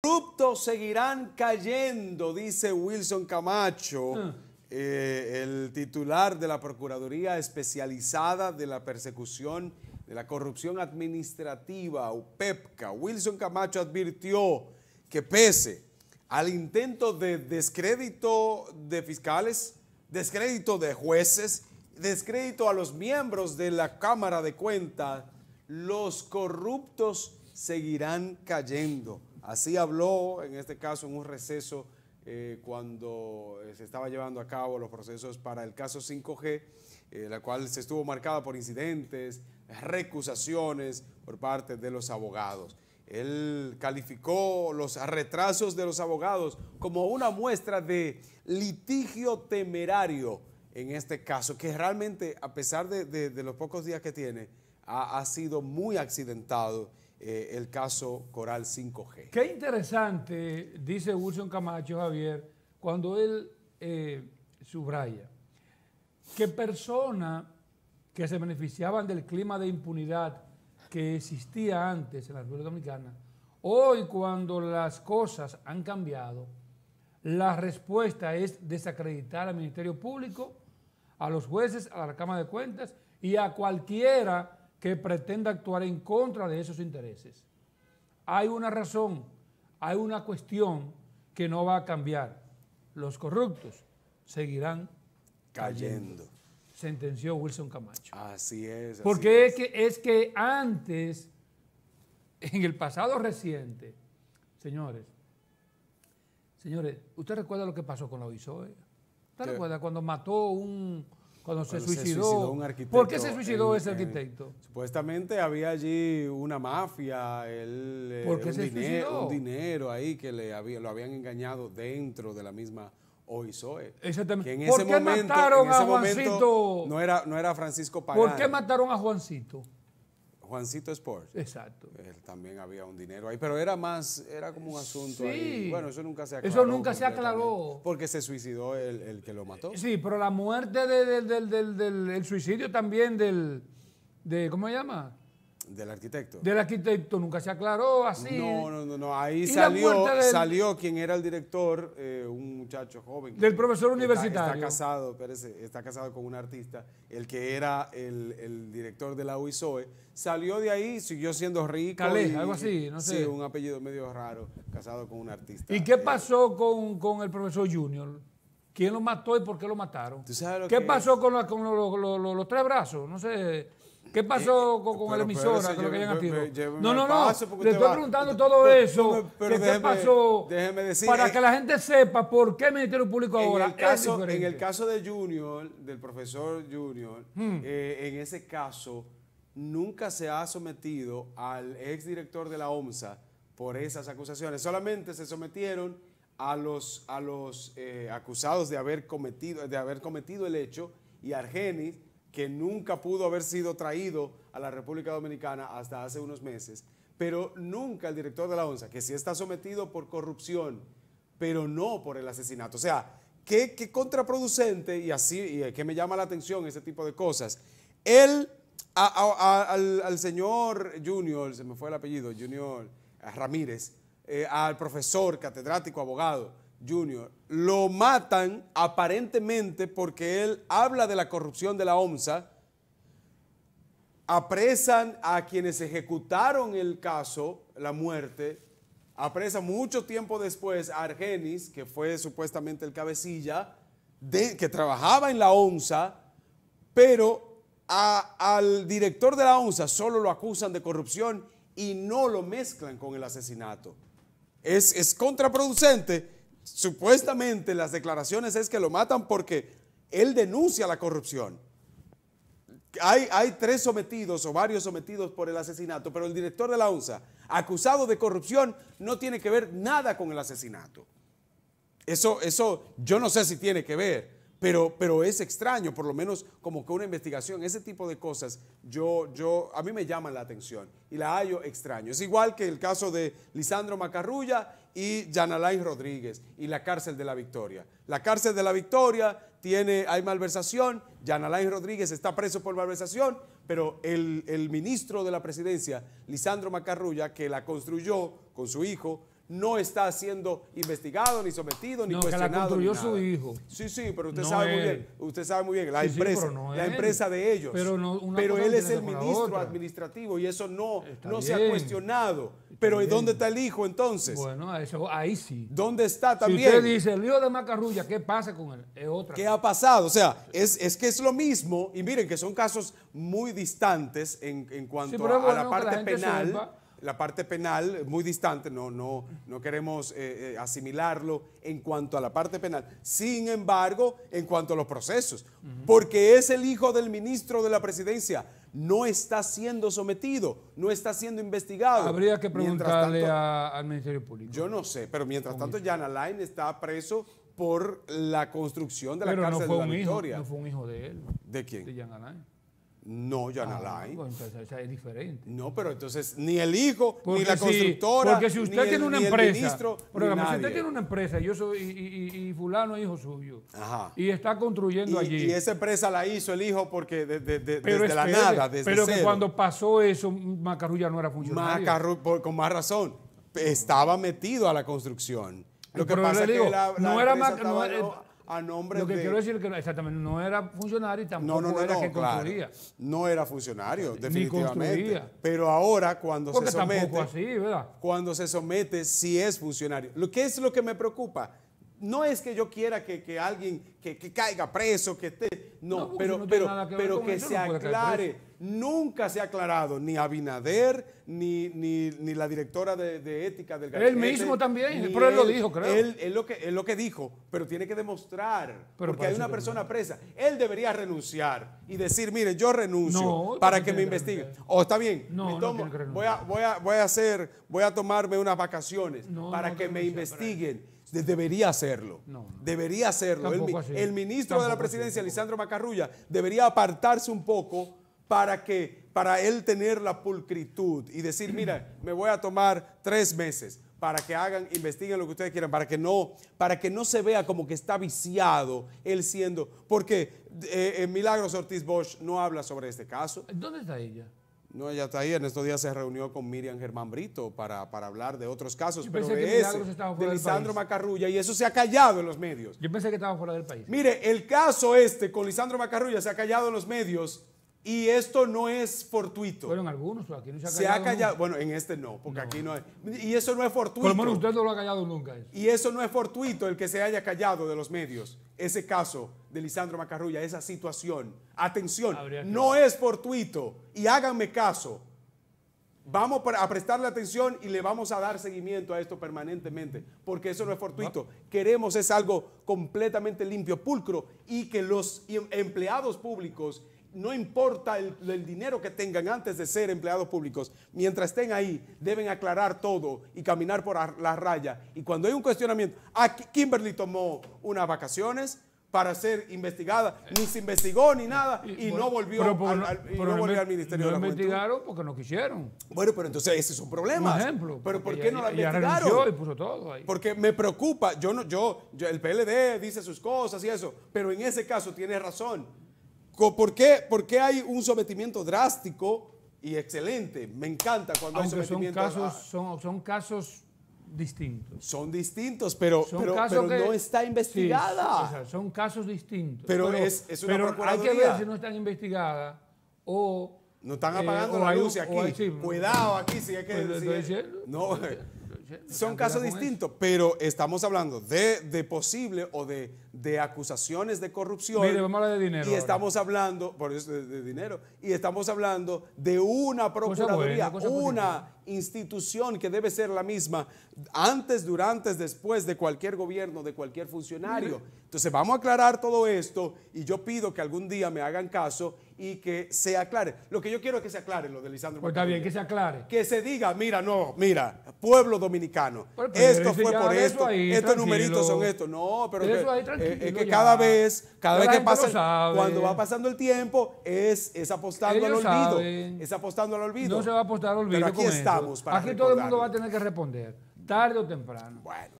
Corruptos seguirán cayendo, dice Wilson Camacho, ah. eh, el titular de la Procuraduría Especializada de la Persecución de la Corrupción Administrativa, UPEPCA. Wilson Camacho advirtió que pese al intento de descrédito de fiscales, descrédito de jueces, descrédito a los miembros de la Cámara de Cuentas, los corruptos seguirán cayendo. Así habló, en este caso, en un receso eh, cuando eh, se estaba llevando a cabo los procesos para el caso 5G, eh, la cual se estuvo marcada por incidentes, recusaciones por parte de los abogados. Él calificó los retrasos de los abogados como una muestra de litigio temerario en este caso, que realmente, a pesar de, los pocos días que tiene, ha sido muy accidentado eh, el caso Coral 5G. Qué interesante, dice Wilson Camacho Javier, cuando él eh, subraya que personas que se beneficiaban del clima de impunidad que existía antes en la República Dominicana, hoy cuando las cosas han cambiado, la respuesta es desacreditar al Ministerio Público, a los jueces, a la Cámara de Cuentas y a cualquiera que pretenda actuar en contra de esos intereses. Hay una razón, hay una cuestión que no va a cambiar. Los corruptos seguirán cayendo. sentenció Wilson Camacho. Así es. Porque es. que, es que antes, en el pasado reciente, señores, señores, ¿usted recuerda lo que pasó con la OISOE? ¿Usted recuerda cuando mató un, cuando, se, suicidó. arquitecto. ¿Por qué se suicidó ese eh, arquitecto? supuestamente había allí una mafia, él, eh, un, dinero, ahí que lo habían engañado dentro de la misma OISOE. Exactamente. ¿Por qué mataron a Juancito? no, era, no era Francisco Pagán. ¿Por qué mataron a Juancito? Juancito Sports. Exacto. también había un dinero ahí, pero era más, era como un asunto ahí. Bueno, eso nunca se aclaró. Eso nunca se aclaró. Porque se suicidó el, que lo mató. Sí, pero la muerte del, del, suicidio también del, de, ¿cómo se llama? Del arquitecto. Del arquitecto, nunca se aclaró así. No, no, no, ahí salió, salió quien era el director, eh, un muchacho joven. Del profesor universitario. Está, casado, parece, está casado con un artista, el que era el, director de la UISOE, salió de ahí, siguió siendo rico. Calé, algo así, no sé. Sí, un apellido medio raro, casado con un artista. ¿Y qué eh, pasó con, el profesor Junior? ¿Quién lo mató y por qué lo mataron? ¿Qué pasó con, los tres brazos? No sé. ¿Qué pasó eh, con, el la emisora? no, no, no. Le estoy preguntando todo eso. Pero, ¿Qué pasó? Déjeme decir, para que la gente sepa por qué el Ministerio Público ahora En el caso de Junior, del profesor Junior, hmm. eh, en ese caso nunca se ha sometido al ex director de la OMSA por esas acusaciones. Solamente se sometieron a los, a los eh, acusados de haber, cometido, de haber cometido el hecho y Argenis que nunca pudo haber sido traído a la República Dominicana hasta hace unos meses, pero nunca el director de la ONSA, que sí está sometido por corrupción, pero no por el asesinato. O sea, qué, contraproducente y así, y eh, que me llama la atención ese tipo de cosas. Él, al, señor Junior, se me fue el apellido, Junior eh, Ramírez, eh, al profesor, catedrático, abogado, Junior. Lo matan aparentemente porque él habla de la corrupción de la OMSA. Apresan a quienes ejecutaron el caso, la muerte. Apresan mucho tiempo después a Argenis, que fue supuestamente el cabecilla, que trabajaba en la ONSA, pero al director de la ONSA solo lo acusan de corrupción y no lo mezclan con el asesinato. es, es contraproducente Supuestamente las declaraciones es que lo matan porque él denuncia la corrupción. Hay, hay, tres sometidos o varios sometidos por el asesinato, pero el director de la UNSA, acusado de corrupción, no tiene que ver nada con el asesinato. Eso, eso yo no sé si tiene que ver, pero, es extraño, por lo menos como que una investigación, ese tipo de cosas, yo, yo, a mí me llaman la atención y la hallo extraño. Es igual que el caso de Lisandro Macarrulla y Yanalay Rodríguez y la cárcel de la Victoria. La cárcel de la Victoria tiene, hay malversación, Yanalain Rodríguez está preso por malversación, pero el, el ministro de la presidencia, Lisandro Macarrulla, que la construyó con su hijo, no está siendo investigado, ni sometido, ni cuestionado. Que la construyó su hijo. Sí, sí, pero usted sabe muy bien, usted sabe muy bien, la empresa, la empresa de ellos. Pero, él es el ministro administrativo y eso no, no se ha cuestionado. pero ¿dónde está el hijo entonces? Bueno, eso, ahí sí. ¿Dónde está también? Si usted dice, el hijo de Macarrulla, ¿qué pasa con él? Es otra. ¿Qué ha pasado? O sea, es, es, que es lo mismo, y miren que son casos muy distantes en, en cuanto a, la parte penal la parte penal muy distante, no, no, no queremos eh, eh, asimilarlo en cuanto a la parte penal. Sin embargo, en cuanto a los procesos, porque es el hijo del ministro de la presidencia, no está siendo sometido, no está siendo investigado. Habría que preguntarle al Ministerio Público. Yo no sé, pero mientras tanto, Jan Alain está preso por la construcción de la cárcel de la Hijo, no fue un hijo de él. ¿De quién? De Jan Alain. No, ya no ah, la hay. es diferente. No, pero entonces ni el hijo, ni la constructora. porque si usted tiene una empresa. si usted tiene una empresa, yo soy, y, fulano es hijo suyo. Ajá. Y está construyendo allí. Y esa empresa la hizo el hijo porque desde la nada, Pero que cuando pasó eso, Macarrulla no era funcionario. Macarru, con más razón, estaba metido a la construcción. Lo que pasa es que la, no, era, no, a nombre de... Lo que quiero decir es que no era funcionario y tampoco no, era que claro. No era funcionario, definitivamente. Pero ahora cuando se somete... Tampoco así, ¿verdad? Cuando se somete, sí es funcionario. ¿Qué es lo que me preocupa? no es que yo quiera que, alguien que, caiga preso, que esté. No, pero, pero, que, pero que se aclare. Nunca se ha aclarado ni Abinader, ni, ni, la directora de, ética del gabinete. Él mismo también, pero él, lo dijo, creo. Él, es lo que, lo que dijo, pero tiene que demostrar. porque hay una persona presa. Él debería renunciar y decir, mire, yo renuncio para que me investiguen. O oh, está bien, voy, a, voy, a, hacer, voy a tomarme unas vacaciones para que me investiguen Debería hacerlo. Debería hacerlo. El, ministro de la presidencia, Lisandro Macarrulla, debería apartarse un poco para que para él tener la pulcritud y decir, mira, me voy a tomar tres meses para que hagan, investiguen lo que ustedes quieran, para que no, para que no se vea como que está viciado él siendo, porque en eh, eh, Milagros Ortiz Bosch no habla sobre este caso. ¿Dónde está ella? No, ella está ahí. En estos días se reunió con Miriam Germán Brito para, para hablar de otros casos. pero de de Lisandro Macarrulla, y eso se ha callado en los medios. Yo pensé que estaba fuera del país. Mire, el caso este con Lisandro Macarrulla se ha callado en los medios y esto no es fortuito. Fueron algunos, aquí no se ha callado. bueno, en este no, porque aquí no Y eso no es fortuito. Por usted no lo ha callado nunca. Y eso no es fortuito el que se haya callado de los medios. Ese caso de Lisandro Macarrulla, esa situación. Atención, no es fortuito. Y háganme caso. Vamos a prestarle atención y le vamos a dar seguimiento a esto permanentemente, porque eso no es fortuito. Queremos es algo completamente limpio, pulcro, y que los em, empleados públicos no importa el, dinero que tengan antes de ser empleados públicos, mientras estén ahí, deben aclarar todo y caminar por la raya. Y cuando hay un cuestionamiento, ah, Kimberly tomó unas vacaciones para ser investigada, eh. ni se investigó ni nada y, no volvió, al, no Ministerio no investigaron porque no quisieron. Bueno, pero entonces ese es un problema. ejemplo. Pero ¿por qué no la investigaron? Porque me preocupa, yo no yo el PLD dice sus cosas y eso, pero en ese caso tiene razón ¿Por qué, ¿Por qué hay un sometimiento drástico y excelente? Me encanta cuando hay sometimiento son casos, son, casos distintos. Son distintos, pero, pero, no está investigada. son casos distintos. Pero, es, una pero Hay que ver si no están investigadas o... No están apagando eh, la luz aquí. Cuidado aquí si hay que... Pues decir, no, son casos distintos, pero estamos hablando de, posible o de, acusaciones de corrupción. Mire, vamos a hablar de dinero. Y estamos hablando, por eso de, dinero, y estamos hablando de una procuraduría, una institución que debe ser la misma antes, durante, después de cualquier gobierno, de cualquier funcionario. Entonces vamos a aclarar todo esto y yo pido que algún día me hagan caso y que se aclare. Lo que yo quiero es que se aclare lo de Lisandro. Pues está bien, que se aclare. Que se diga, mira, no, mira, pueblo dominicano. Pues, pues, esto fue por esto, estos numeritos son estos. No, pero es que eh, eh, cada vez, cada vez que pasa, cuando va pasando el tiempo, es, es apostando al olvido. Es apostando al olvido. No se va a apostar al olvido. Pero aquí estamos. aquí todo el mundo va a tener que responder, tarde o temprano. Bueno.